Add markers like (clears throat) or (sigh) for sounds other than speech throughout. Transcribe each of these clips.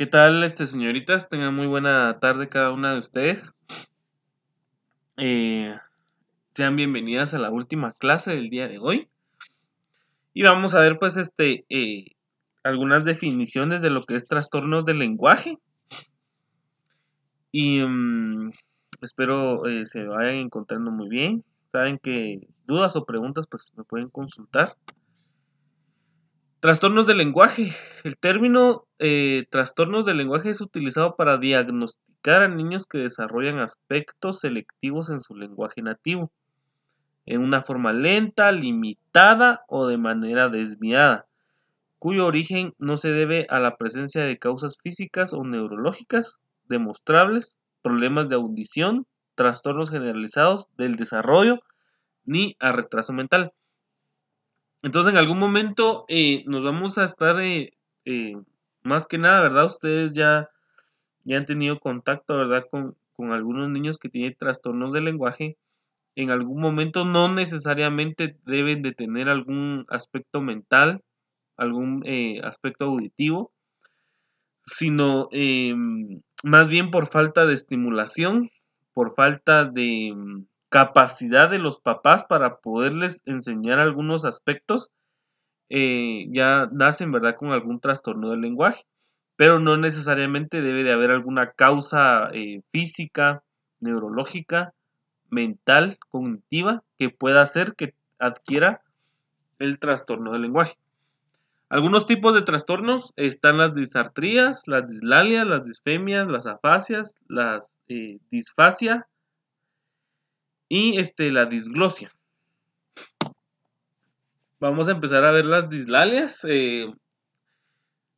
¿Qué tal, este, señoritas? Tengan muy buena tarde cada una de ustedes. Eh, sean bienvenidas a la última clase del día de hoy. Y vamos a ver, pues, este, eh, algunas definiciones de lo que es trastornos del lenguaje. Y mm, espero eh, se vayan encontrando muy bien. Saben que dudas o preguntas, pues, me pueden consultar. Trastornos del lenguaje. El término eh, trastornos del lenguaje es utilizado para diagnosticar a niños que desarrollan aspectos selectivos en su lenguaje nativo, en una forma lenta, limitada o de manera desviada, cuyo origen no se debe a la presencia de causas físicas o neurológicas demostrables, problemas de audición, trastornos generalizados del desarrollo ni a retraso mental. Entonces en algún momento eh, nos vamos a estar, eh, eh, más que nada, ¿verdad? Ustedes ya, han tenido contacto, ¿verdad? Con, con algunos niños que tienen trastornos de lenguaje. En algún momento no necesariamente deben de tener algún aspecto mental, algún aspecto auditivo, sino em, más bien por falta de estimulación, por falta de capacidad de los papás para poderles enseñar algunos aspectos, eh, ya nacen, ¿verdad?, con algún trastorno del lenguaje. Pero no necesariamente debe de haber alguna causa eh, física, neurológica, mental, cognitiva, que pueda hacer que adquiera el trastorno del lenguaje. Algunos tipos de trastornos están las disartrías, las dislalias, las disfemias, las afasias, las eh, disfasia, y este, la disglosia. Vamos a empezar a ver las dislalias. Eh,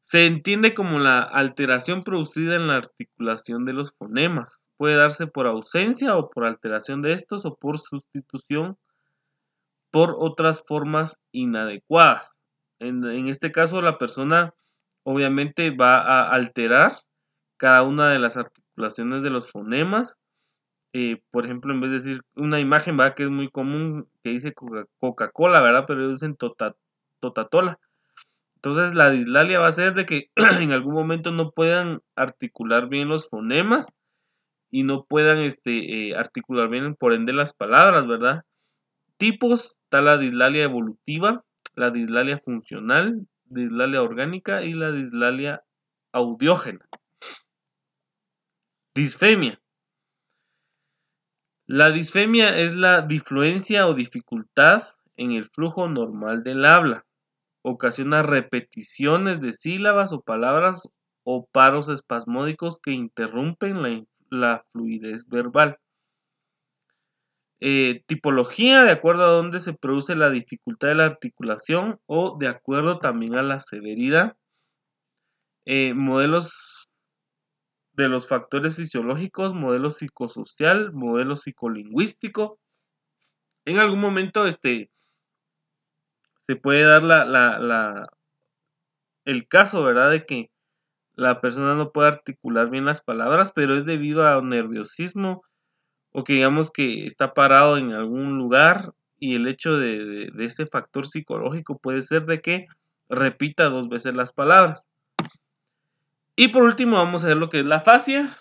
se entiende como la alteración producida en la articulación de los fonemas. Puede darse por ausencia o por alteración de estos o por sustitución por otras formas inadecuadas. En, en este caso la persona obviamente va a alterar cada una de las articulaciones de los fonemas eh, por ejemplo, en vez de decir una imagen, ¿verdad? Que es muy común, que dice Coca-Cola, ¿verdad? Pero dicen tota-, Totatola. Entonces la dislalia va a ser de que (clears throat) en algún momento no puedan articular bien los fonemas y no puedan este, eh, articular bien, por ende, las palabras, ¿verdad? Tipos, está la dislalia evolutiva, la dislalia funcional, dislalia orgánica y la dislalia audiógena. Disfemia. La disfemia es la difluencia o dificultad en el flujo normal del habla. Ocasiona repeticiones de sílabas o palabras o paros espasmódicos que interrumpen la, fluidez verbal. Eh, tipología de acuerdo a dónde se produce la dificultad de la articulación o de acuerdo también a la severidad. Eh, modelos de los factores fisiológicos, modelo psicosocial, modelo psicolingüístico. En algún momento este, se puede dar la, la, el caso, ¿verdad?, de que la persona no puede articular bien las palabras, pero es debido a un nerviosismo o que digamos que está parado en algún lugar y el hecho de, ese factor psicológico puede ser de que repita dos veces las palabras. Y por último vamos a ver lo que es la fascia.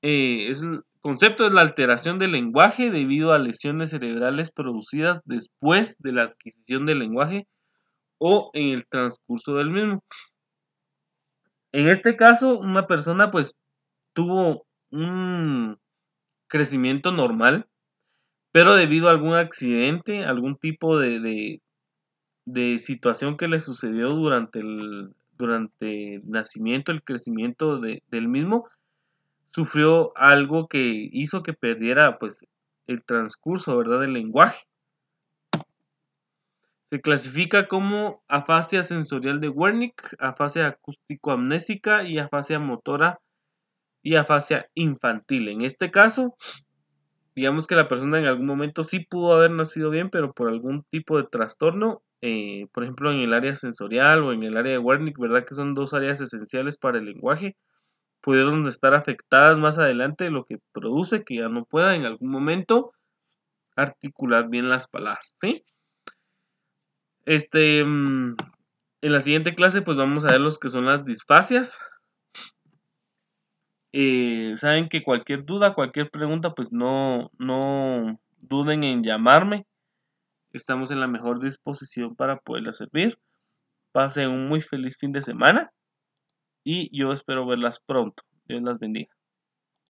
Eh, es, el concepto de la alteración del lenguaje debido a lesiones cerebrales producidas después de la adquisición del lenguaje o en el transcurso del mismo. En este caso, una persona pues tuvo un crecimiento normal, pero debido a algún accidente, algún tipo de situación que le sucedió durante el, durante el nacimiento, el crecimiento del mismo, sufrió algo que hizo que perdiera pues el transcurso, ¿verdad?, del lenguaje. Se clasifica como afasia sensorial de Wernicke, afasia acústico-amnésica y afasia motora y afasia infantil. En este caso, digamos que la persona en algún momento sí pudo haber nacido bien, pero por algún tipo de trastorno, eh, por ejemplo en el área sensorial o en el área de Wernicke, ¿verdad? Que son dos áreas esenciales para el lenguaje, pudieron estar afectadas más adelante, lo que produce que ya no pueda en algún momento articular bien las palabras, ¿sí? Este, mm, en la siguiente clase pues vamos a ver los que son las disfasias, eh, saben que cualquier duda, cualquier pregunta, pues no, no duden en llamarme. Estamos en la mejor disposición para poderla servir. Pasen un muy feliz fin de semana y yo espero verlas pronto. Dios las bendiga.